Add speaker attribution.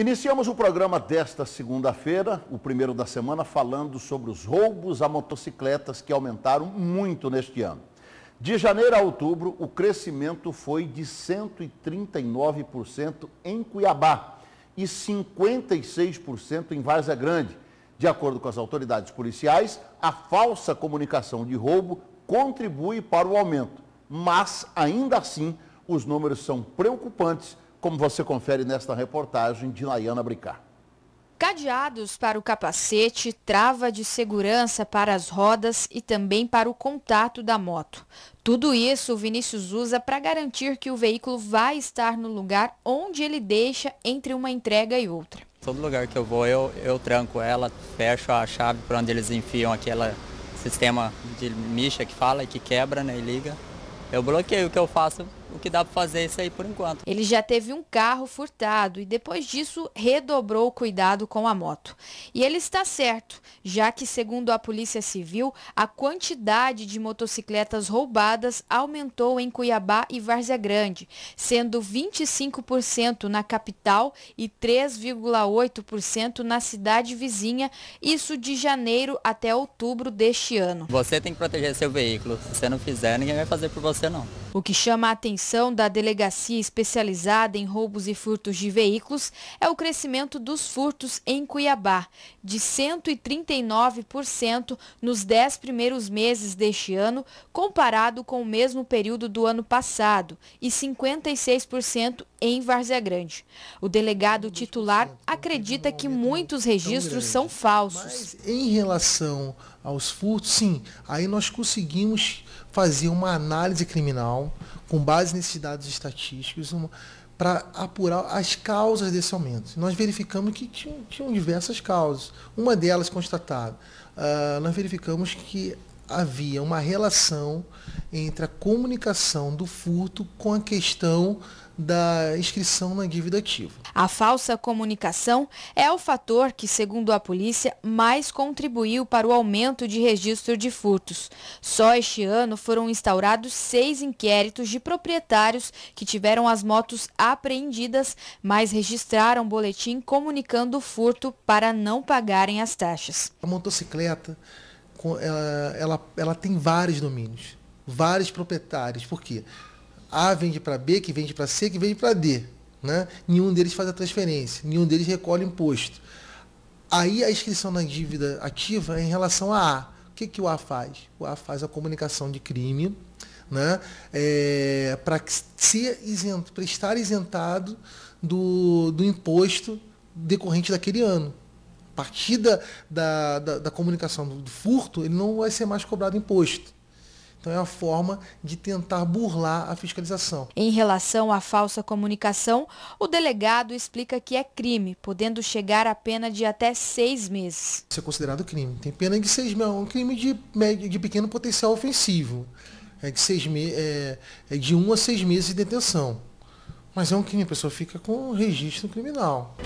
Speaker 1: Iniciamos o programa desta segunda-feira, o primeiro da semana, falando sobre os roubos a motocicletas que aumentaram muito neste ano. De janeiro a outubro, o crescimento foi de 139% em Cuiabá e 56% em Várzea Grande. De acordo com as autoridades policiais, a falsa comunicação de roubo contribui para o aumento, mas ainda assim os números são preocupantes como você confere nesta reportagem de Nayana Bricar.
Speaker 2: Cadeados para o capacete, trava de segurança para as rodas e também para o contato da moto. Tudo isso o Vinícius usa para garantir que o veículo vai estar no lugar onde ele deixa entre uma entrega e outra. Todo lugar que eu vou, eu, eu tranco ela, fecho a chave para onde eles enfiam aquele sistema de micha que fala e que quebra né, e liga. Eu bloqueio o que eu faço, o que dá para fazer é isso aí por enquanto. Ele já teve um carro furtado e depois disso redobrou o cuidado com a moto. E ele está certo, já que segundo a Polícia Civil, a quantidade de motocicletas roubadas aumentou em Cuiabá e Várzea Grande, sendo 25% na capital e 3,8% na cidade vizinha, isso de janeiro até outubro deste ano.
Speaker 3: Você tem que proteger seu veículo. Se você não fizer, ninguém vai fazer por você não.
Speaker 2: O que chama a atenção atenção da Delegacia Especializada em Roubos e Furtos de Veículos é o crescimento dos furtos em Cuiabá, de 139% nos 10 primeiros meses deste ano, comparado com o mesmo período do ano passado, e 56% em Várzea Grande. O delegado titular acredita que é muitos registros são falsos.
Speaker 3: Mas em relação aos furtos, sim, aí nós conseguimos fazer uma análise criminal com base nesses dados estatísticos para apurar as causas desse aumento. Nós verificamos que tinham, tinham diversas causas. Uma delas constatada, uh, nós verificamos que havia uma relação entre a comunicação do
Speaker 2: furto com a questão da inscrição na dívida ativa. A falsa comunicação é o fator que, segundo a polícia, mais contribuiu para o aumento de registro de furtos. Só este ano foram instaurados seis inquéritos de proprietários que tiveram as motos apreendidas, mas registraram boletim comunicando o furto para não pagarem as taxas. A
Speaker 3: motocicleta ela, ela, ela tem vários domínios, vários proprietários. Por quê? A vende para B, que vende para C, que vende para D. Né? Nenhum deles faz a transferência, nenhum deles recolhe imposto. Aí a inscrição na dívida ativa é em relação a A. O que, que o A faz? O A faz a comunicação de crime né? É, para ser isento, para estar isentado do, do imposto decorrente daquele ano partir da, da, da, da comunicação do, do furto, ele não vai ser mais cobrado imposto. Então é uma forma de tentar burlar a
Speaker 2: fiscalização. Em relação à falsa comunicação, o delegado explica que é crime, podendo chegar a pena de até seis meses.
Speaker 3: Isso é considerado crime. Tem pena de seis meses. É um crime de, de pequeno potencial ofensivo. É de, seis me, é, é de um a seis meses de detenção. Mas é um crime, a pessoa fica com registro criminal.